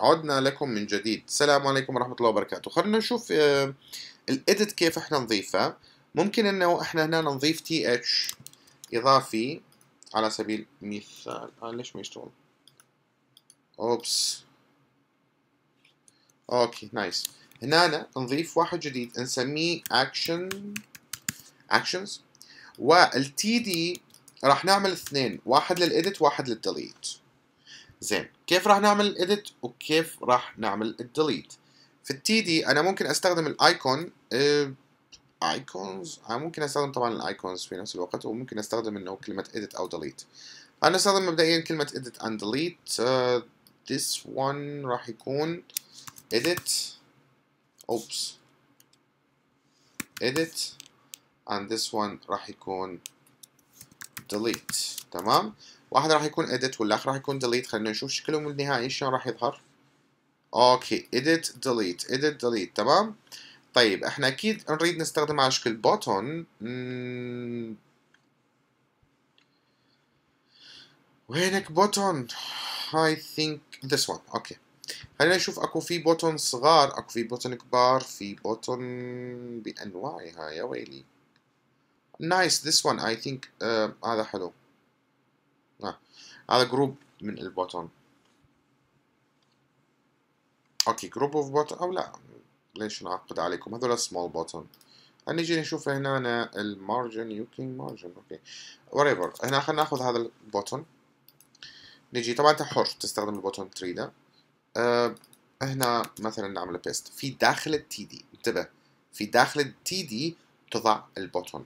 عدنا لكم من جديد السلام عليكم ورحمة الله وبركاته خلينا نشوف آه، الاديت كيف احنا نضيفها ممكن انه احنا هنا نضيف تي اتش اضافي على سبيل المثال آه ليش ما يشتغل اوبس اوكي نايس هنا نضيف واحد جديد نسميه اكشن اكشنز والتي دي راح نعمل اثنين واحد للإديت واحد للديليت زين كيف راح نعمل الاديت وكيف راح نعمل الديليت في التي دي انا ممكن استخدم الايكون ايكونز آه، انا ممكن استخدم طبعا الايكونز في نفس الوقت وممكن استخدم انه كلمه edit او delete انا استخدم مبدئيا كلمه edit and delete آه، this one راح يكون edit oops edit and this one راح يكون delete تمام واحد راح يكون edit والاخر راح يكون delete خلينا نشوف شكلهم النهائي شلون راح يظهر اوكي edit delete edit delete تمام طيب احنا اكيد نريد نستخدم على شكل button وينك button I think this one اوكي خلينا نشوف اكو في بوتون صغار اكو في بوتون كبار في بوتون بانواعها يا ويلي نايس ذس this one I think آه، هذا حلو هذا جروب من البوتون اوكي جروب اوف بوتون او لا ليش نعقد عليكم هذول سمول بوتون نجي نشوف هنا المارجن يمكن مارجن اوكي وريفر هنا خلينا ناخذ هذا البوتون نجي طبعا انت حر تستخدم البوتون 3 أه هنا مثلا نعمل بيست في داخل التي دي انتبه في داخل التي دي تضع البوتون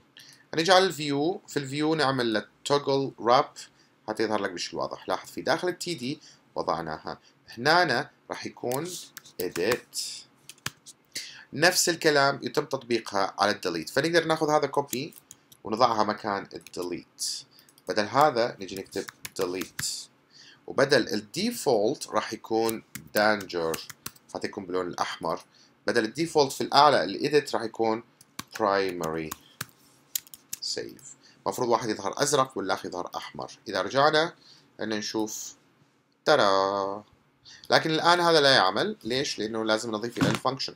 هنجي على الفيو في الفيو نعمل توجل toggle wrap حتظهر لك بشكل واضح لاحظ في داخل التي دي وضعناها هنا راح يكون edit نفس الكلام يتم تطبيقها على الديليت فنقدر ناخذ هذا كوبي ونضعها مكان الديليت بدل هذا نجي نكتب delete وبدل الديفولت راح يكون danger يكون باللون الاحمر بدل الديفولت في الاعلى الايديت راح يكون primary سيف المفروض واحد يظهر أزرق والآخر يظهر أحمر إذا رجعنا أن نشوف ترى لكن الآن هذا لا يعمل ليش؟ لأنه لازم نضيف إلى الفانكشن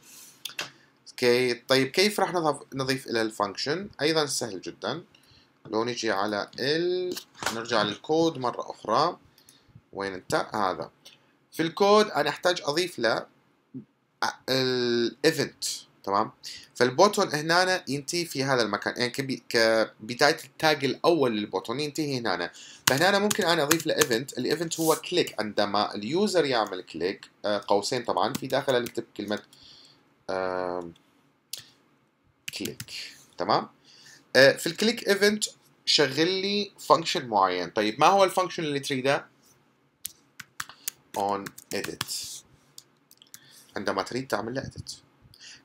كي طيب كيف راح نضيف إلى الفانكشن؟ أيضا سهل جدا لو نجي على ال نرجع للكود مرة أخرى وين أنت؟ هذا في الكود أنا أحتاج أضيف له الايفنت تمام فالبوتون هنا ينتهي في هذا المكان يعني كبي... كبدايه التاج الاول للبوتون ينتهي هنا فهنا ممكن انا اضيف له ايفنت الايفنت هو كليك عندما اليوزر يعمل كليك آه، قوسين طبعا في داخله نكتب كلمه كليك تمام آه، في الكليك ايفنت شغل لي فانكشن معين طيب ما هو الفانكشن اللي تريده on edit عندما تريد تعمل له edit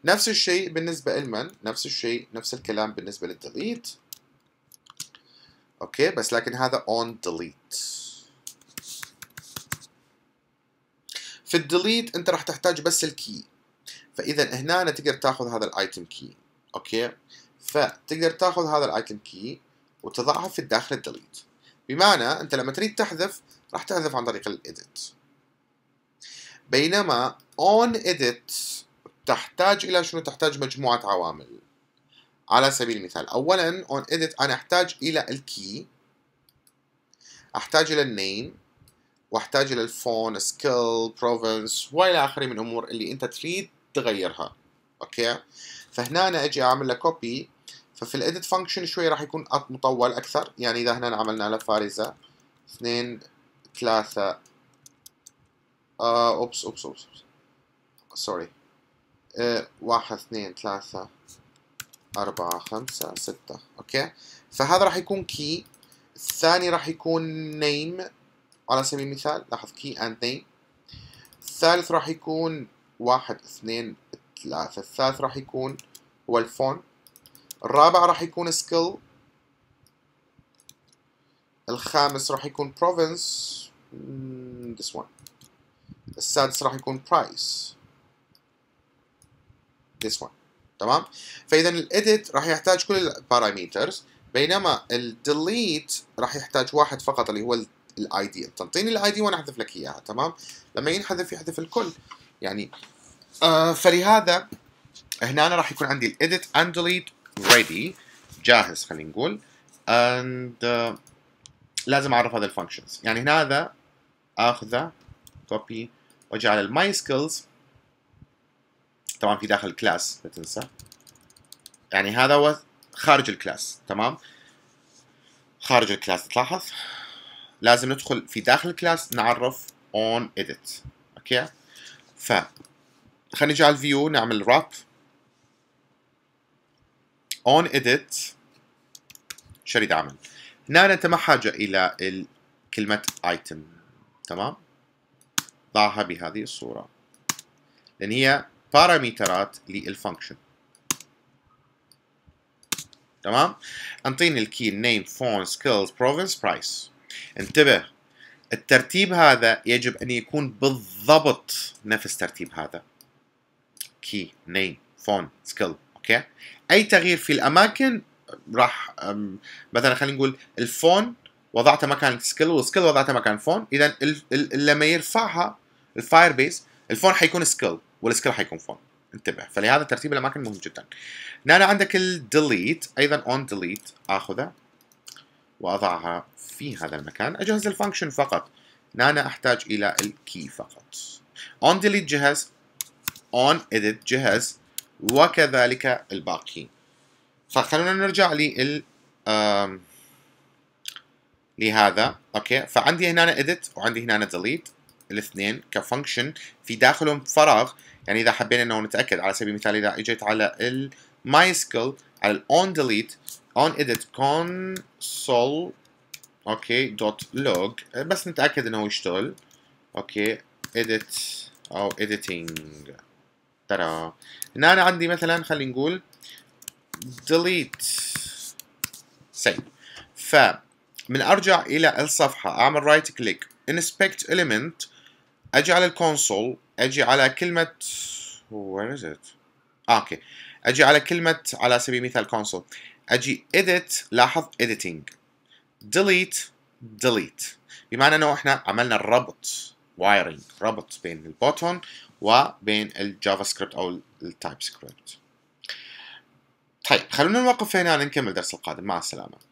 نفس الشيء بالنسبة لمن نفس الشيء نفس الكلام بالنسبة للديليت اوكي بس لكن هذا on delete في الديليت انت راح تحتاج بس الكي فاذا هنا تقدر تاخذ هذا الايتم كي اوكي فتقدر تاخذ هذا الايتم كي وتضعها في داخل الديليت بمعنى انت لما تريد تحذف راح تحذف عن طريق الايديت بينما on edit تحتاج إلى شنو تحتاج مجموعة عوامل على سبيل المثال أولا on edit أنا أحتاج إلى الكي أحتاج إلى النيم واحتاج إلى الفون سكيل بروفنس وإلى آخره من الأمور اللي أنت تريد تغيرها أوكي فهنا أنا أجي أعمل له كوبي ففي الإديت فانكشن شوي راح يكون مطول أكثر يعني إذا هنا عملنا له فارزة اثنين ثلاثة آه، أوبس أوبس أوبس سوري واحد اثنين ثلاثة أربعة خمسة ستة أوكي فهذا راح يكون كي الثاني راح يكون نيم على سبيل المثال لاحظ كي اند نيم الثالث راح يكون واحد اثنين ثلاثة الثالث راح يكون هو الفون الرابع راح يكون سكيل الخامس راح يكون province mm, this one السادس راح يكون price this one تمام فاذا الايديت راح يحتاج كل الباراميترز بينما الديليت راح يحتاج واحد فقط اللي هو الاي دي تعطيني الاي دي وانا احذف لك اياها تمام لما ينحذف يحذف الكل يعني آه فلهذا هنا أنا راح يكون عندي الايديت اند ديليت ريدي جاهز خلينا نقول اند آه، لازم اعرف هذا الفانكشنز يعني هنا هذا اخذه كوبي واجي على الماي سكيلز طبعا في داخل الكلاس لا تنسى يعني هذا هو خارج الكلاس تمام خارج الكلاس تلاحظ لازم ندخل في داخل الكلاس نعرف on edit اوكي ف خلينا نجي على الفيو نعمل wrap on edit شريط عمل هنا انت ما حاجه الى كلمه item تمام ضعها بهذه الصوره لان هي بارامترات للفانكشن تمام انطيني الكي نيم فون سكيلز بروفنس برايس انتبه الترتيب هذا يجب ان يكون بالضبط نفس ترتيب هذا كي نيم فون سكيل اوكي اي تغيير في الاماكن راح مثلا خلينا نقول الفون وضعته مكان سكيل والسكيل وضعته مكان فون اذا لما يرفعها الفاير بيس الفون حيكون سكيل والسكيل حيكون فون انتبه فلهذا ترتيب الاماكن مهم جدا هنا عندك الديليت ايضا اون ديليت اخذه واضعها في هذا المكان اجهز الفانكشن فقط هنا احتاج الى الكي فقط اون ديليت جهز اون اديت جهز وكذلك الباقي فخلونا نرجع لل لهذا اوكي فعندي هنا اديت وعندي هنا ديليت الاثنين كفانكشن في داخلهم فراغ يعني اذا حبينا انه نتاكد على سبيل المثال اذا اجيت على المايسكل على الاون ديليت اون اديت كونسول اوكي دوت لوج بس نتاكد انه يشتغل اوكي اديت او editing ترى هنا انا عندي مثلا خلينا نقول ديليت save ف من ارجع الى الصفحه اعمل رايت كليك انسبكت ايليمنت اجي على الكونسول اجي على كلمه وين از ات آه، اوكي اجي على كلمه على سبيل المثال كونسول اجي edit لاحظ editing delete delete بمعنى انه احنا عملنا الربط وايرنج ربط بين البوتون وبين الجافا سكريبت او التايب سكريبت طيب خلونا نوقف هنا نكمل الدرس القادم مع السلامه